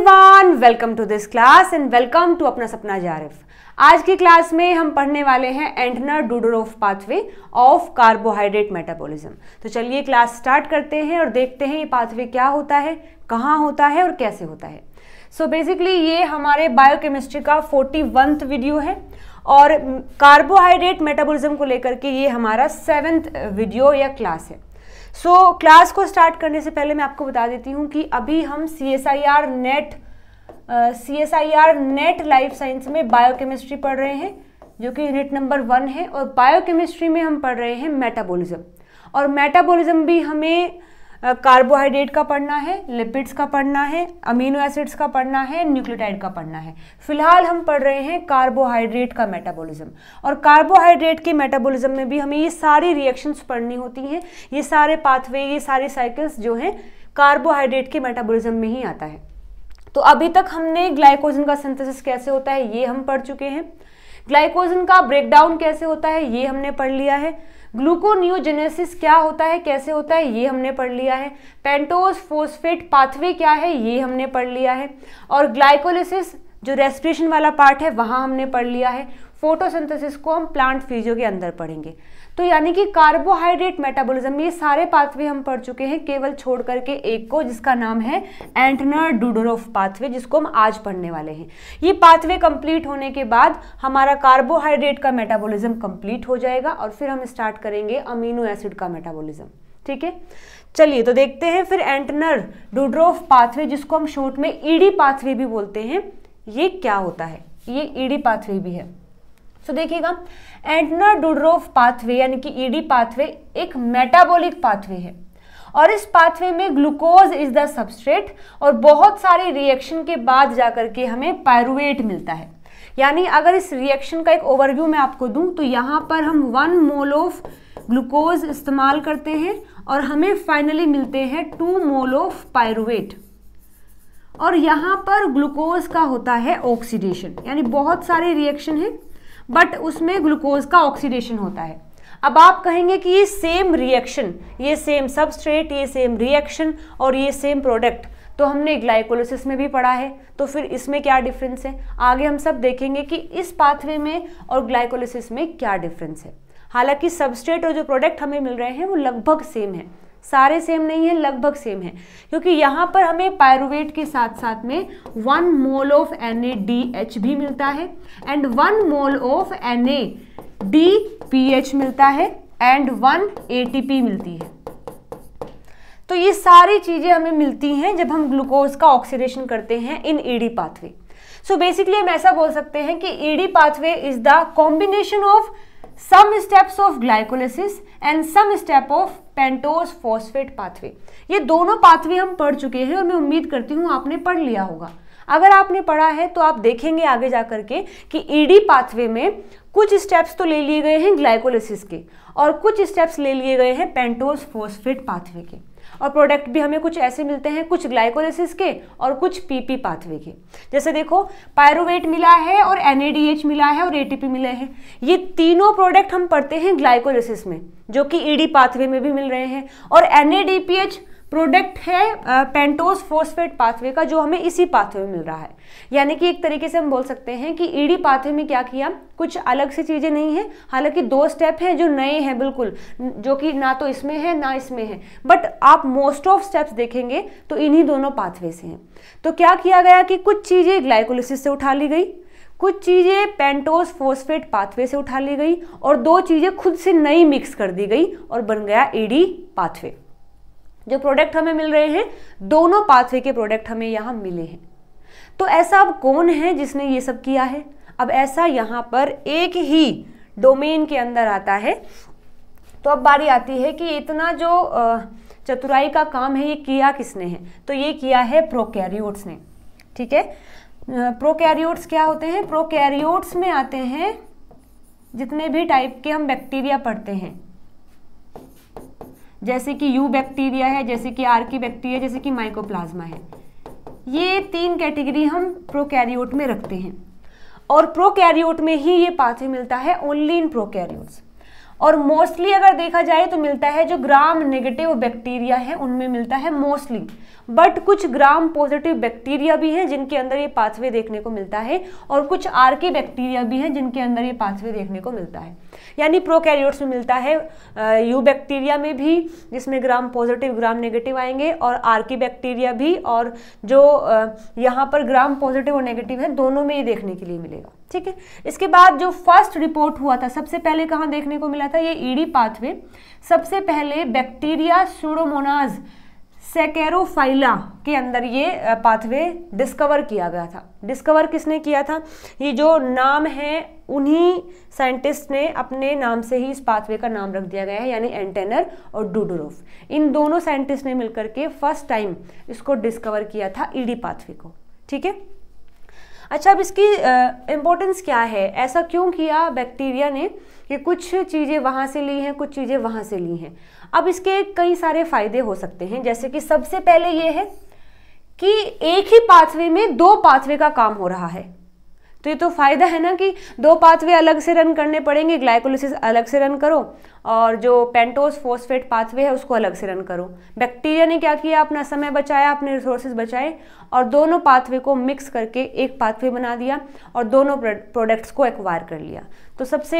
everyone welcome to this class and welcome to अपना सपना जारिफ आज की क्लास में हम पढ़ने वाले हैं Entner Doudoroff pathway of carbohydrate metabolism तो चलिए क्लास स्टार्ट करते हैं और देखते हैं ये पाथवे क्या होता है कहाँ होता है और कैसे होता है सो so बेसिकली ये हमारे बायोकेमिस्ट्री का फोर्टी वीडियो है और कार्बोहाइड्रेट मेटाबोलिज्म को लेकर के ये हमारा सेवेंथ वीडियो या क्लास है सो so, क्लास को स्टार्ट करने से पहले मैं आपको बता देती हूँ कि अभी हम C S I R NET C S I R NET life science में बायोकेमिस्ट्री पढ़ रहे हैं जो कि यूनिट नंबर वन है और बायोकेमिस्ट्री में हम पढ़ रहे हैं मेटाबॉलिज्म और मेटाबॉलिज्म भी हमें कार्बोहाइड्रेट का पढ़ना है लिपिड्स का पढ़ना है अमीनो एसिड्स का पढ़ना है न्यूक्लियोटाइड का पढ़ना है फिलहाल हम पढ़ रहे हैं कार्बोहाइड्रेट का मेटाबॉलिज्म और कार्बोहाइड्रेट के मेटाबॉलिज्म में भी हमें ये सारी रिएक्शंस पढ़नी होती हैं ये सारे पाथवे ये सारी साइकिल्स जो हैं कार्बोहाइड्रेट के मेटाबोलिज्म में ही आता है तो अभी तक हमने ग्लाइकोजन का सिंथेसिस कैसे होता है ये हम पढ़ चुके हैं ग्लाइकोजन का ब्रेकडाउन कैसे होता है ये हमने पढ़ लिया है ग्लूकोनियोजेनेसिस क्या होता है कैसे होता है ये हमने पढ़ लिया है पेंटोज फोस्फेट पाथवे क्या है ये हमने पढ़ लिया है और ग्लाइकोलिसिस जो रेस्पिरेशन वाला पार्ट है वहाँ हमने पढ़ लिया है फोटोसिंथेसिस को हम प्लांट फीजियो के अंदर पढ़ेंगे तो यानी कि कार्बोहाइड्रेट मेटाबॉलिज्म ये सारे पाथवे हम पढ़ चुके हैं केवल छोड़ करके एक को जिसका नाम है एंटनर डूडोरोफ पाथवे जिसको हम आज पढ़ने वाले हैं ये पाथवे कंप्लीट होने के बाद हमारा कार्बोहाइड्रेट का मेटाबोलिज्म कंप्लीट हो जाएगा और फिर हम स्टार्ट करेंगे अमीनो एसिड का मेटाबोलिज्म ठीक है चलिए तो देखते हैं फिर एंटनर डूड्रोफ पाथवे जिसको हम शॉर्ट में ईडी e पाथवे भी बोलते हैं ये क्या होता है ये ईडी e पाथवे भी है सो तो देखिएगा डुड्रोफ पाथवे यानी कि ईडी e पाथवे एक मेटाबॉलिक पाथवे है और इस पाथवे में ग्लूकोज इज द सबस्ट्रेट और बहुत सारे रिएक्शन के बाद जाकर के हमें पायरुवेट मिलता है यानी अगर इस रिएक्शन का एक ओवरव्यू मैं आपको दूं तो यहाँ पर हम वन मोल ऑफ ग्लूकोज इस्तेमाल करते हैं और हमें फाइनली मिलते हैं टू मोल ऑफ पायरुवेट और यहाँ पर ग्लूकोज का होता है ऑक्सीडेशन यानी बहुत सारे रिएक्शन हैं बट उसमें ग्लूकोज का ऑक्सीडेशन होता है अब आप कहेंगे कि ये सेम रिएक्शन ये सेम सबस्ट्रेट ये सेम रिएक्शन और ये सेम प्रोडक्ट तो हमने ग्लाइकोलोसिस में भी पढ़ा है तो फिर इसमें क्या डिफरेंस है आगे हम सब देखेंगे कि इस पाथवे में और ग्लाइकोलोसिस में क्या डिफरेंस है हालांकि सबस्ट्रेट और जो प्रोडक्ट हमें मिल रहे हैं वो लगभग सेम है सारे सेम नहीं है लगभग सेम है क्योंकि यहाँ पर हमें पायरुवेट के साथ साथ में वन मोल ऑफ एन भी मिलता है and one mole of N मिलता है एंड वन ए मिलती है तो ये सारी चीज़ें हमें मिलती हैं जब हम ग्लूकोज का ऑक्सीडेशन करते हैं in ED pathway so basically हम ऐसा बोल सकते हैं कि ED pathway is the combination of some steps of glycolysis and some step of pentose phosphate pathway ये दोनों पाथवे हम पढ़ चुके हैं और मैं उम्मीद करती हूँ आपने पढ़ लिया होगा अगर आपने पढ़ा है तो आप देखेंगे आगे जा करके कि ईडी e पाथवे में कुछ स्टेप्स तो ले लिए गए हैं ग्लाइकोलिसिस के और कुछ स्टेप्स ले लिए गए हैं पेंटोस फॉस्फेट पाथवे के और प्रोडक्ट भी हमें कुछ ऐसे मिलते हैं कुछ ग्लाइकोलिसिस के और कुछ पीपी पाथवे के जैसे देखो पायरोवेट मिला है और एनएडीएच मिला है और एटीपी मिले हैं ये तीनों प्रोडक्ट हम पढ़ते हैं ग्लाइकोलिसिस में जो कि ईडी e पाथवे में भी मिल रहे हैं और एनएडीपीएच प्रोडक्ट है पेंटोस फोस्फेट पाथवे का जो हमें इसी पाथवे में मिल रहा है यानी कि एक तरीके से हम बोल सकते हैं कि ईडी e पाथवे में क्या किया कुछ अलग सी चीज़ें नहीं है हालांकि दो स्टेप हैं जो नए हैं बिल्कुल जो कि ना तो इसमें है ना इसमें है बट आप मोस्ट ऑफ स्टेप्स देखेंगे तो इन्हीं दोनों पाथवे से हैं तो क्या किया गया कि कुछ चीज़ें ग्लाइकोलिसिस से उठा ली गई कुछ चीज़ें पेंटोस फोस्फेट पाथवे से उठा ली गई और दो चीज़ें खुद से नई मिक्स कर दी गई और बन गया ईडी e पाथवे जो प्रोडक्ट हमें मिल रहे हैं दोनों पाथवे के प्रोडक्ट हमें यहाँ मिले हैं तो ऐसा अब कौन है जिसने ये सब किया है अब ऐसा यहाँ पर एक ही डोमेन के अंदर आता है तो अब बारी आती है कि इतना जो चतुराई का काम है ये किया किसने है तो ये किया है प्रोकैरियोट्स ने ठीक है प्रोकैरियोट्स क्या होते हैं प्रोकैरियोट्स में आते हैं जितने भी टाइप के हम बैक्टीरिया पढ़ते हैं जैसे कि यू बैक्टीरिया है जैसे कि आर की बैक्टीरिया जैसे कि माइकोप्लाज्मा है ये तीन कैटेगरी हम प्रोकैरियोट में रखते हैं और प्रोकैरियोट में ही ये पाथे मिलता है ओनली इन प्रोकैरियोट्स और मोस्टली अगर देखा जाए तो मिलता है जो ग्राम नेगेटिव बैक्टीरिया है उनमें मिलता है मोस्टली बट कुछ ग्राम पॉजिटिव बैक्टीरिया भी हैं जिनके अंदर ये पाथवे देखने को मिलता है और कुछ आर के बैक्टीरिया भी हैं जिनके अंदर ये पाथवे देखने को मिलता है यानी प्रोकैरियोट्स में मिलता है यू बैक्टीरिया में भी जिसमें ग्राम पॉजिटिव ग्राम नेगेटिव आएंगे और आर की बैक्टीरिया भी और जो यहाँ पर ग्राम पॉजिटिव और नेगेटिव है दोनों में ये देखने के लिए मिलेगा ठीक है इसके बाद जो फर्स्ट रिपोर्ट हुआ था सबसे पहले कहाँ देखने को मिला था ये ईडी e पाथवे सबसे पहले बैक्टीरिया सूडोमोनाज सेकेरोफाइला के अंदर ये पाथवे डिस्कवर किया गया था डिस्कवर किसने किया था ये जो नाम है उन्हीं साइंटिस्ट ने अपने नाम से ही इस पाथवे का नाम रख दिया गया है यानी एंटेनर और डूडोरोफ इन दोनों साइंटिस्ट ने मिलकर के फर्स्ट टाइम इसको डिस्कवर किया था ईडी e पाथवे को ठीक है अच्छा अब इसकी इम्पोर्टेंस क्या है ऐसा क्यों किया बैक्टीरिया ने कि कुछ चीज़ें वहाँ से ली हैं कुछ चीज़ें वहाँ से ली हैं अब इसके कई सारे फ़ायदे हो सकते हैं जैसे कि सबसे पहले ये है कि एक ही पाथवे में दो पाथवे का काम हो रहा है तो ये तो फ़ायदा है ना कि दो पाथवे अलग से रन करने पड़ेंगे ग्लाइकोलिसिस अलग से रन करो और जो पेंटोस फोस्फेट पाथवे है उसको अलग से रन करो बैक्टीरिया ने क्या किया अपना समय बचाया अपने रिसोर्सेज बचाए और दोनों पाथवे को मिक्स करके एक पाथवे बना दिया और दोनों प्रोडक्ट्स को एक्वायर कर लिया तो सबसे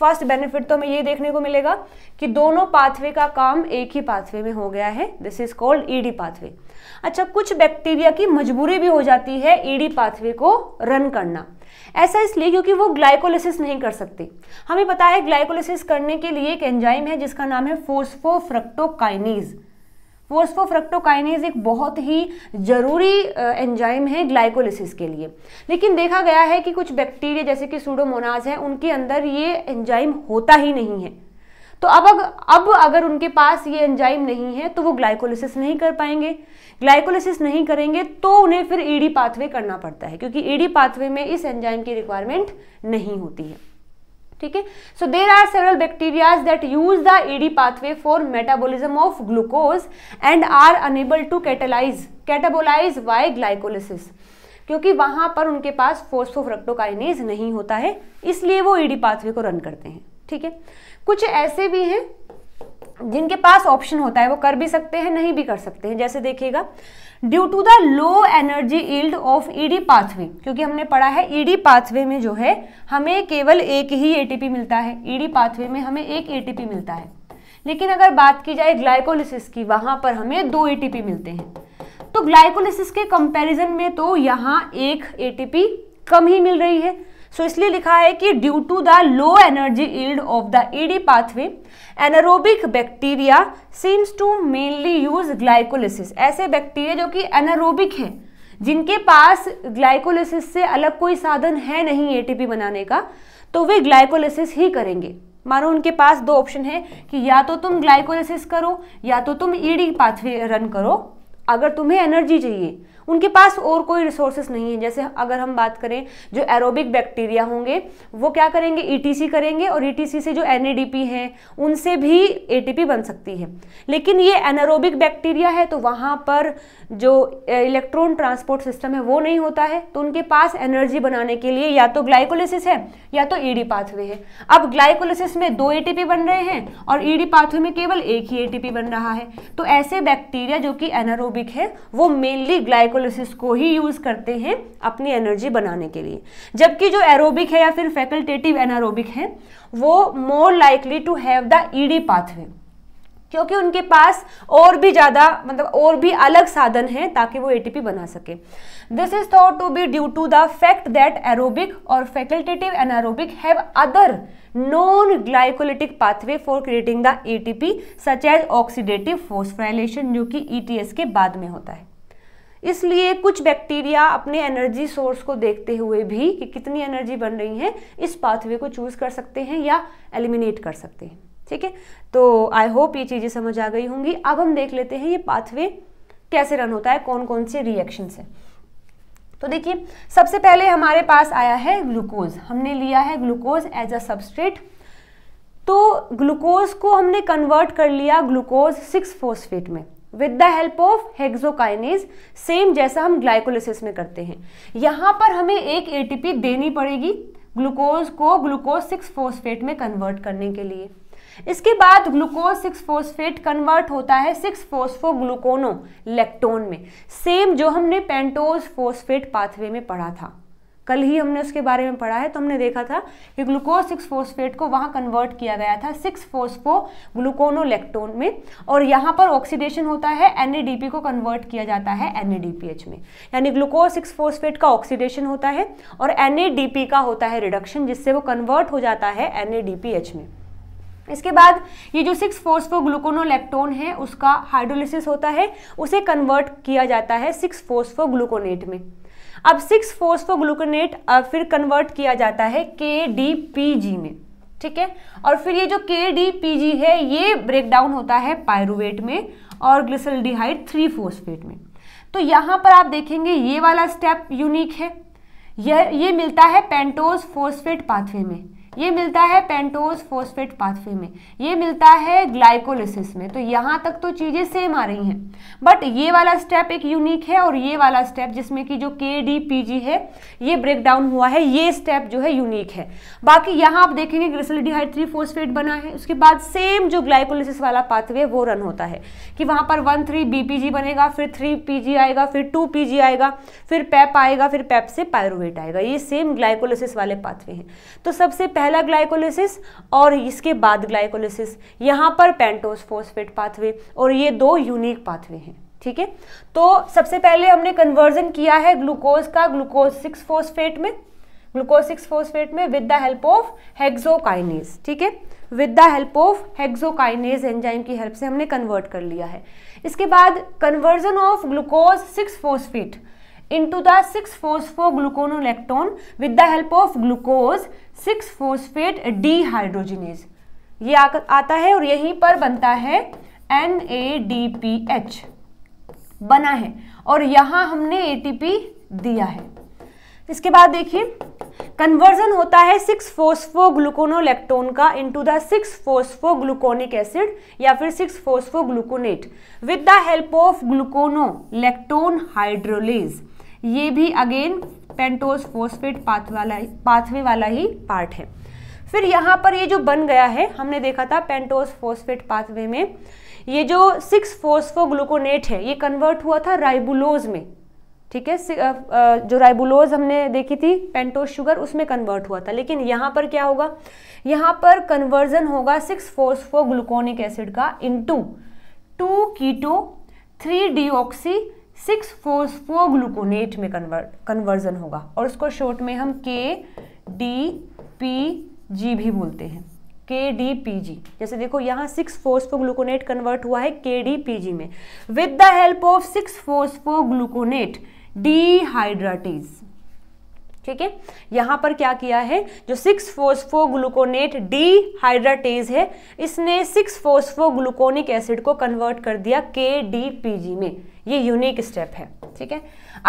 फर्स्ट बेनिफिट तो हमें ये देखने को मिलेगा कि दोनों पाथवे का काम एक ही पाथवे में हो गया है this is called ED pathway अच्छा कुछ बैक्टीरिया की मजबूरी भी हो जाती है ईडी e पाथवे को रन करना ऐसा इसलिए क्योंकि वो ग्लाइकोलिसिस नहीं कर सकते हमें पता है ग्लाइकोलिसिस करने के लिए एक एंजाइम है जिसका नाम है फोस्फोफ्रक्टोकाइनीज़ फोस्फोफ्रक्टोकाइनेज एक बहुत ही ज़रूरी एंजाइम है ग्लाइकोलिसिस के लिए लेकिन देखा गया है कि कुछ बैक्टीरिया जैसे कि सूडोमोनाज है उनके अंदर ये एंजाइम होता ही नहीं है तो अब अग, अब अगर उनके पास ये एंजाइम नहीं है तो वो ग्लाइकोलिसिस नहीं कर पाएंगे ग्लाइकोलिसिस नहीं करेंगे तो उन्हें फिर ईडी पाथवे करना पड़ता है क्योंकि ईडी पाथवे में इस एंजाइम की रिक्वायरमेंट नहीं होती है ठीक है so there are several bacterias that use the ED pathway for metabolism of glucose and are unable to catalyse catabolise by glycolysis क्योंकि वहां पर उनके पास फोर्सोफ्रक्टोकाइनेज नहीं होता है इसलिए वो ईडी पाथवे को रन करते हैं ठीक है कुछ ऐसे भी हैं जिनके पास ऑप्शन होता है वो कर भी सकते हैं नहीं भी कर सकते हैं जैसे देखिएगा due to the low energy yield of ED pathway क्योंकि हमने पढ़ा है ईडी e पाथवे में जो है हमें केवल एक ही एटीपी मिलता है ईडी e पाथवे में हमें एक एटीपी मिलता है लेकिन अगर बात की जाए ग्लाइकोलिसिस की वहां पर हमें दो एटीपी मिलते हैं तो ग्लाइकोलिसिस के कंपैरिजन में तो यहाँ एक एटीपी कम ही मिल रही है सो इसलिए लिखा है कि due to the low energy yield of the ED pathway anaerobic bacteria seems to mainly use glycolysis ऐसे बैक्टीरिया जो कि एनारोबिक हैं जिनके पास ग्लाइकोलिसिस से अलग कोई साधन है नहीं एटीपी बनाने का तो वे ग्लाइकोलिसिस ही करेंगे मानो उनके पास दो ऑप्शन है कि या तो तुम ग्लाइकोलिसिस करो या तो तुम ईडी पाथवे रन करो अगर तुम्हें एनर्जी चाहिए उनके पास और कोई रिसोर्सेस नहीं है जैसे अगर हम बात करें जो एरोबिक बैक्टीरिया होंगे वो क्या करेंगे ईटीसी e करेंगे और ईटीसी e से जो एनएडीपी हैं उनसे भी एटीपी बन सकती है लेकिन ये एनारोबिक बैक्टीरिया है तो वहाँ पर जो इलेक्ट्रॉन ट्रांसपोर्ट सिस्टम है वो नहीं होता है तो उनके पास एनर्जी बनाने के लिए या तो ग्लाइकोलिसिस है या तो ईडी e पाथवे है अब ग्लाइकोलिसिस में दो एटीपी बन रहे हैं और ईडी पाथवे में केवल एक ही एटीपी बन रहा है तो ऐसे बैक्टीरिया जो कि एनारोबिक है वो मेनली ग्लाइक ग्लाइकोलाइसिस को ही यूज़ करते हैं अपनी एनर्जी बनाने के लिए जबकि जो एरोबिक है या फिर फैकल्टेटिव एनारोबिक है वो more likely to have the ED pathway क्योंकि उनके पास और भी ज़्यादा मतलब और भी अलग साधन हैं ताकि वो एटीपी बना सके this is thought to be due to the fact that aerobic और facultative anaerobic have other non glycolytic pathway for creating the ATP such as oxidative phosphorylation जो कि ईटीएस e के बाद में होता है इसलिए कुछ बैक्टीरिया अपने एनर्जी सोर्स को देखते हुए भी कि कितनी एनर्जी बन रही है इस पाथवे को चूज़ कर सकते हैं या एलिमिनेट कर सकते हैं ठीक है तो आई होप ये चीज़ें समझ आ गई होंगी अब हम देख लेते हैं ये पाथवे कैसे रन होता है कौन कौन से रिएक्शन है तो देखिए सबसे पहले हमारे पास आया है ग्लूकोज हमने लिया है ग्लूकोज एज अ सबस्ट्रेट तो ग्लूकोज को हमने कन्वर्ट कर लिया ग्लूकोज सिक्स फोस्फेट में with the help of hexokinase same जैसा हम ग्लाइकोलिसिस में करते हैं यहाँ पर हमें एक एटीपी देनी पड़ेगी ग्लूकोज को ग्लूकोज सिक्स फोस्फेट में कन्वर्ट करने के लिए इसके बाद ग्लूकोज सिक्स फोस्फेट कन्वर्ट होता है सिक्स फोस्फो ग्लूकोनो लेक्टोन में सेम जो हमने पेंटोज फोस्फेट पाथवे में पढ़ा था कल ही हमने उसके बारे में पढ़ा है तो हमने देखा था कि ग्लूकोज सिक्स फोस्फेट को वहाँ कन्वर्ट किया गया था सिक्स फोस्फो ग्लूकोनोलेक्टोन में और यहाँ पर ऑक्सीडेशन होता है एन को कन्वर्ट किया जाता है एन में यानी ग्लूकोज सिक्स फोस्फेट का ऑक्सीडेशन होता है और एन का होता है रिडक्शन जिससे वो कन्वर्ट हो जाता है एन में इसके बाद ये जो सिक्स फोर्सफो ग्लूकोनोलेक्टोन है उसका हाइड्रोलिसिस होता है उसे कन्वर्ट किया जाता है सिक्स फोर्सफो ग्लूकोनेट में अब सिक्स फोर्सफो ग्लूकोनेट फिर कन्वर्ट किया जाता है के डी पी जी में ठीक है और फिर ये जो के डी पी जी है ये ब्रेकडाउन होता है पायरुवेट में और ग्लिसरल्डिहाइड थ्री फोस्फेट में तो यहाँ पर आप देखेंगे ये वाला स्टेप यूनिक है यह ये मिलता है पेंटोज फोस्फेट पाथवे में ये मिलता है पेंटोज फोस्फेट पाथवे में ये मिलता है ग्लाइकोलिसिस में तो यहाँ तक तो चीज़ें सेम आ रही हैं बट ये वाला स्टेप एक यूनिक है और ये वाला स्टेप जिसमें कि जो के डी पी जी है ये ब्रेक डाउन हुआ है ये स्टेप जो है यूनिक है बाकी यहाँ आप देखेंगे ग्लिसलिडिहाइड थ्री फोस्फेट बना है उसके बाद सेम जो ग्लाइकोलिसिस वाला पाथवे वो रन होता है कि वहाँ पर one three B P G बनेगा फिर थ्री पी जी आएगा फिर टू पी जी आएगा फिर पैप आएगा फिर पैप से पायरोवेट आएगा ये सेम ग्लाइकोलिसिस वाले पाथवे हैं तो सबसे पहले पहला ग्लाइकोलिसिस और इसके बाद ग्लाइकोलिसिस यहाँ पर पेंटोस फोस्फेट पाथवे और ये दो यूनिक पाथवे हैं ठीक है तो सबसे पहले हमने कन्वर्जन किया है ग्लूकोज का ग्लूकोज सिक्स फोस्फेट में ग्लूकोज सिक्स फोस्फेट में with the help of hexokinase ठीक है with the help of hexokinase enzyme की हेल्प से हमने कन्वर्ट कर लिया है इसके बाद conversion of glucose six phosphate into six phospho glucono electron with the help of glucose six phosphate dehydrogenase ये आ, आता है और यहीं पर बनता है N A D P H बना है और यहां हमने ए टी पी दिया है इसके बाद देखिए कन्वर्जन होता है सिक्स ग्लूकोनो इलेक्ट्रॉन का into the six gluconic acid या फिर six gluconate with the help of glucono electron hydrolase ये भी अगेन पेंटोज फोस्फेट पाथ वाला पाथवे वाला ही पार्ट है फिर यहाँ पर ये जो बन गया है हमने देखा था पेंटोज फोस्फेट पाथवे में ये जो सिक्स फोस्फोग्लूकोनेट है ये कन्वर्ट हुआ था राइबुलोज में ठीक है जो राइबुलोज हमने देखी थी पेंटोज शुगर उसमें कन्वर्ट हुआ था लेकिन यहाँ पर क्या होगा यहाँ पर कन्वर्जन होगा सिक्स फोस्फोग्लूकोनिक एसिड का into keto three oxy six phospho gluconate में कन्वर्ट कन्वर्जन होगा और उसको शॉर्ट में हम के डी पी जी भी बोलते हैं के डी पी जी जैसे देखो यहाँ सिक्स फोर ग्लूकोनेट कन्वर्ट हुआ है के डी पी जी में with the help of six four gluconate dehydratase ठीक है यहां पर क्या किया है जो six phospho gluconate dehydratase है इसने सिक्स फोस्फो ग्लूकोनिक एसिड को कन्वर्ट कर दिया के डी पी जी में ये यूनिक स्टेप है ठीक है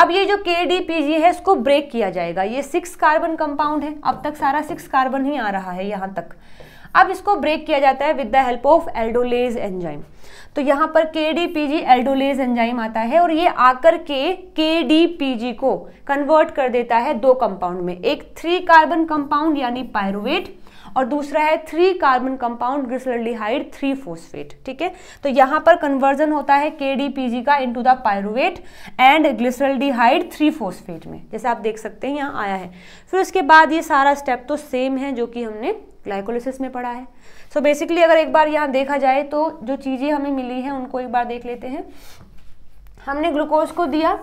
अब ये जो के डी पी जी है इसको ब्रेक किया जाएगा ये सिक्स कार्बन कंपाउंड है अब तक सारा सिक्स कार्बन ही आ रहा है यहां तक अब इसको ब्रेक किया जाता है with the help of aldolase enzyme तो यहाँ पर K D P G aldolase enzyme आता है और ये आकर के के डी पी जी को कन्वर्ट कर देता है दो कंपाउंड में एक थ्री कार्बन कंपाउंड यानी पायरोवेट और दूसरा है three carbon compound glyceraldehyde three phosphate ठीक है तो यहाँ पर कन्वर्जन होता है के डी पी जी का to the pyruvate and glyceraldehyde three phosphate में जैसे आप देख सकते हैं यहाँ आया है फिर उसके बाद ये सारा स्टेप तो सेम है जो कि हमने ग्लाइकोलिसिस में पड़ा है सो so बेसिकली अगर एक बार यहाँ देखा जाए तो जो चीज़ें हमें मिली हैं उनको एक बार देख लेते हैं हमने ग्लूकोज को दिया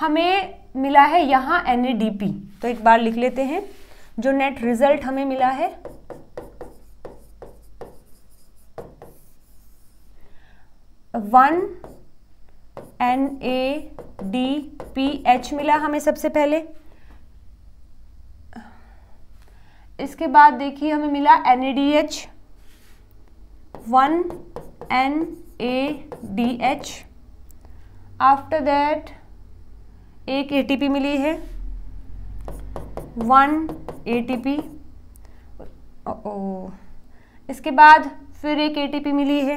हमें मिला है यहाँ एन तो एक बार लिख लेते हैं जो नेट रिजल्ट हमें मिला है one N A D P H मिला हमें सबसे पहले इसके बाद देखिए हमें मिला N A D H one N A D H after that एक ए टी पी मिली है वन ए टी पी ओ इसके बाद फिर एक ए टी पी मिली है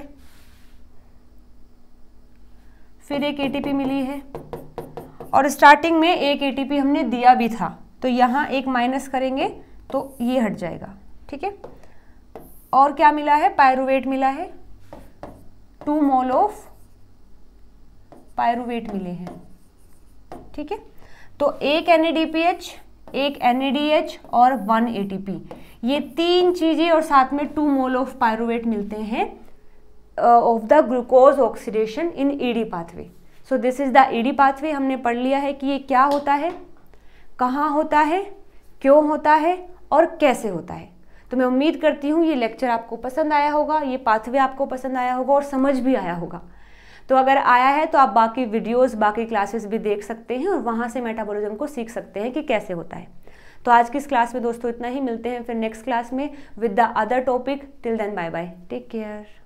फिर एक ए टी पी मिली है और स्टार्टिंग में एक ए टी पी हमने दिया भी था तो यहाँ एक माइनस करेंगे तो ये हट जाएगा ठीक है और क्या मिला है पायरुवेट मिला है टू मोल ऑफ पायरुवेट मिले हैं ठीक है तो एक एन एक एन और वन ए ये तीन चीज़ें और साथ में टू मोल ऑफ पायरुवेट मिलते हैं of the glucose oxidation in ED pathway so this is the ED pathway हमने पढ़ लिया है कि ये क्या होता है कहाँ होता है क्यों होता है और कैसे होता है तो मैं उम्मीद करती हूँ ये लेक्चर आपको पसंद आया होगा ये पाथवे आपको पसंद आया होगा और समझ भी आया होगा तो अगर आया है तो आप बाकी वीडियोस बाकी क्लासेस भी देख सकते हैं और वहाँ से मेटाबॉलिज्म को सीख सकते हैं कि कैसे होता है तो आज की इस क्लास में दोस्तों इतना ही मिलते हैं फिर नेक्स्ट क्लास में with the other topic till then bye bye take care